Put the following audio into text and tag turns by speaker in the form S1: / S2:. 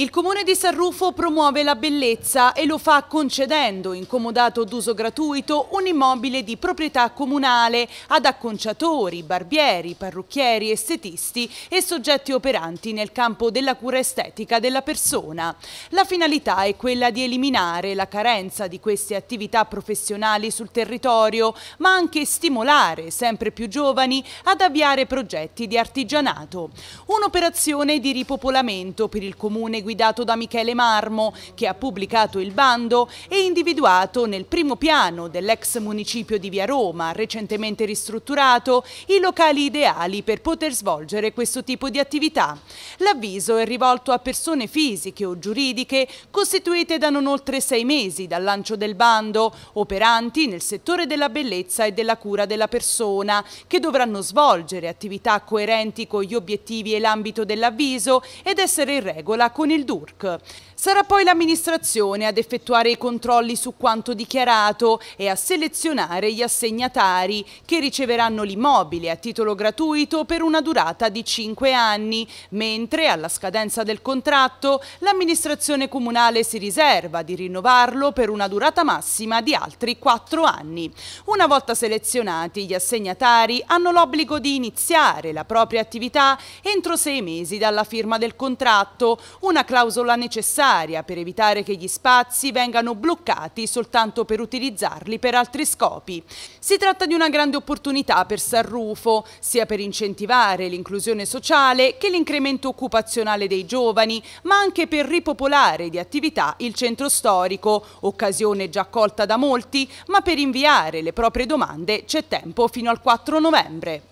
S1: Il comune di San Rufo promuove la bellezza e lo fa concedendo, incomodato d'uso gratuito, un immobile di proprietà comunale ad acconciatori, barbieri, parrucchieri, estetisti e soggetti operanti nel campo della cura estetica della persona. La finalità è quella di eliminare la carenza di queste attività professionali sul territorio, ma anche stimolare sempre più giovani ad avviare progetti di artigianato. Un'operazione di ripopolamento per il comune guidato guidato da Michele Marmo, che ha pubblicato il bando e individuato nel primo piano dell'ex municipio di Via Roma, recentemente ristrutturato, i locali ideali per poter svolgere questo tipo di attività. L'avviso è rivolto a persone fisiche o giuridiche costituite da non oltre sei mesi dal lancio del bando, operanti nel settore della bellezza e della cura della persona, che dovranno svolgere attività coerenti con gli obiettivi e l'ambito dell'avviso ed essere in regola con con il DURC. Sarà poi l'amministrazione ad effettuare i controlli su quanto dichiarato e a selezionare gli assegnatari che riceveranno l'immobile a titolo gratuito per una durata di 5 anni, mentre alla scadenza del contratto l'amministrazione comunale si riserva di rinnovarlo per una durata massima di altri 4 anni. Una volta selezionati gli assegnatari hanno l'obbligo di iniziare la propria attività entro 6 mesi dalla firma del contratto, una una clausola necessaria per evitare che gli spazi vengano bloccati soltanto per utilizzarli per altri scopi. Si tratta di una grande opportunità per San Rufo, sia per incentivare l'inclusione sociale che l'incremento occupazionale dei giovani, ma anche per ripopolare di attività il centro storico, occasione già accolta da molti, ma per inviare le proprie domande c'è tempo fino al 4 novembre.